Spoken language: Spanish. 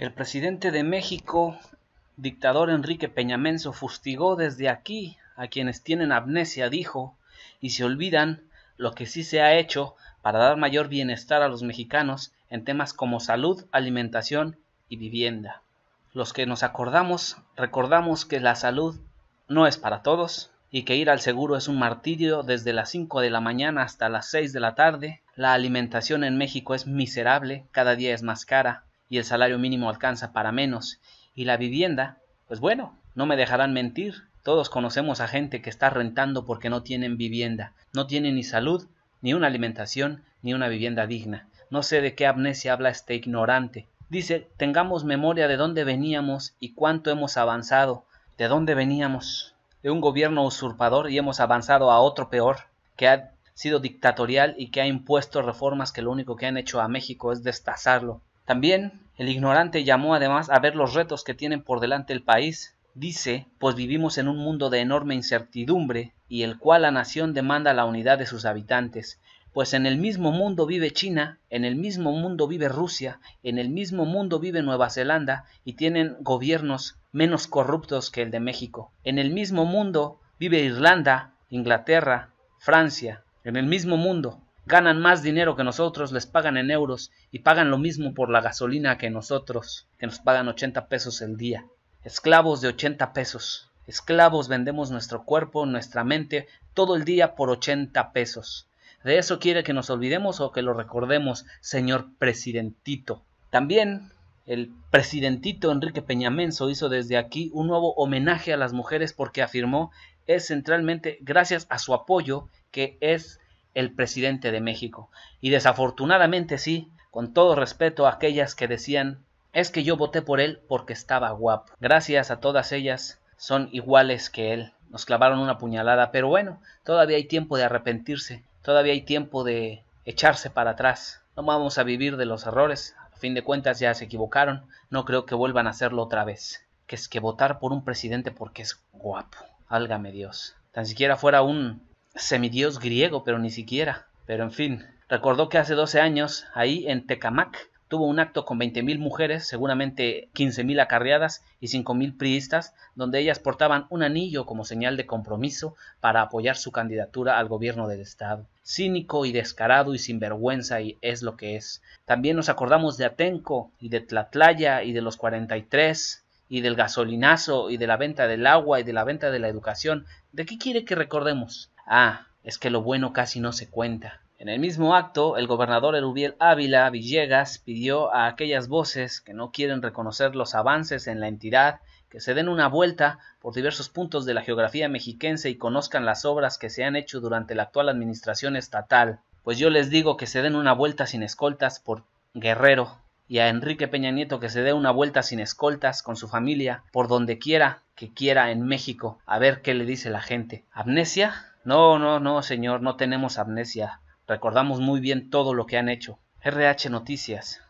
El presidente de México, dictador Enrique Peñamenso, fustigó desde aquí a quienes tienen amnesia, dijo, y se olvidan lo que sí se ha hecho para dar mayor bienestar a los mexicanos en temas como salud, alimentación y vivienda. Los que nos acordamos, recordamos que la salud no es para todos y que ir al seguro es un martirio desde las 5 de la mañana hasta las 6 de la tarde. La alimentación en México es miserable, cada día es más cara y el salario mínimo alcanza para menos y la vivienda, pues bueno, no me dejarán mentir, todos conocemos a gente que está rentando porque no tienen vivienda, no tienen ni salud, ni una alimentación, ni una vivienda digna. No sé de qué amnesia habla este ignorante. Dice, tengamos memoria de dónde veníamos y cuánto hemos avanzado, de dónde veníamos, de un gobierno usurpador y hemos avanzado a otro peor, que ha sido dictatorial y que ha impuesto reformas que lo único que han hecho a México es destazarlo. También el ignorante llamó además a ver los retos que tienen por delante el país. Dice, pues vivimos en un mundo de enorme incertidumbre, y el cual la nación demanda la unidad de sus habitantes, pues en el mismo mundo vive China, en el mismo mundo vive Rusia, en el mismo mundo vive Nueva Zelanda y tienen gobiernos menos corruptos que el de México. En el mismo mundo vive Irlanda, Inglaterra, Francia, en el mismo mundo ganan más dinero que nosotros, les pagan en euros y pagan lo mismo por la gasolina que nosotros, que nos pagan 80 pesos el día. Esclavos de 80 pesos. Esclavos vendemos nuestro cuerpo, nuestra mente, todo el día por 80 pesos. ¿De eso quiere que nos olvidemos o que lo recordemos, señor presidentito? También el presidentito Enrique Peñamenso hizo desde aquí un nuevo homenaje a las mujeres porque afirmó es centralmente gracias a su apoyo que es el presidente de México. Y desafortunadamente sí, con todo respeto a aquellas que decían, es que yo voté por él porque estaba guapo. Gracias a todas ellas, son iguales que él. Nos clavaron una puñalada, pero bueno, todavía hay tiempo de arrepentirse, todavía hay tiempo de echarse para atrás. No vamos a vivir de los errores, a fin de cuentas ya se equivocaron, no creo que vuelvan a hacerlo otra vez. Que es que votar por un presidente porque es guapo, álgame Dios. Tan siquiera fuera un semidios griego, pero ni siquiera. Pero en fin, recordó que hace 12 años, ahí en Tecamac, tuvo un acto con mil mujeres, seguramente mil acarreadas y mil priistas, donde ellas portaban un anillo como señal de compromiso para apoyar su candidatura al gobierno del Estado. Cínico y descarado y sinvergüenza y es lo que es. También nos acordamos de Atenco y de Tlatlaya y de los 43 y del gasolinazo y de la venta del agua y de la venta de la educación. ¿De qué quiere que recordemos? Ah, es que lo bueno casi no se cuenta. En el mismo acto, el gobernador Erubiel Ávila Villegas pidió a aquellas voces que no quieren reconocer los avances en la entidad que se den una vuelta por diversos puntos de la geografía mexiquense y conozcan las obras que se han hecho durante la actual administración estatal. Pues yo les digo que se den una vuelta sin escoltas por Guerrero y a Enrique Peña Nieto que se dé una vuelta sin escoltas con su familia por donde quiera que quiera en México a ver qué le dice la gente. ¿Amnesia? No, no, no, señor, no tenemos amnesia. Recordamos muy bien todo lo que han hecho. RH Noticias.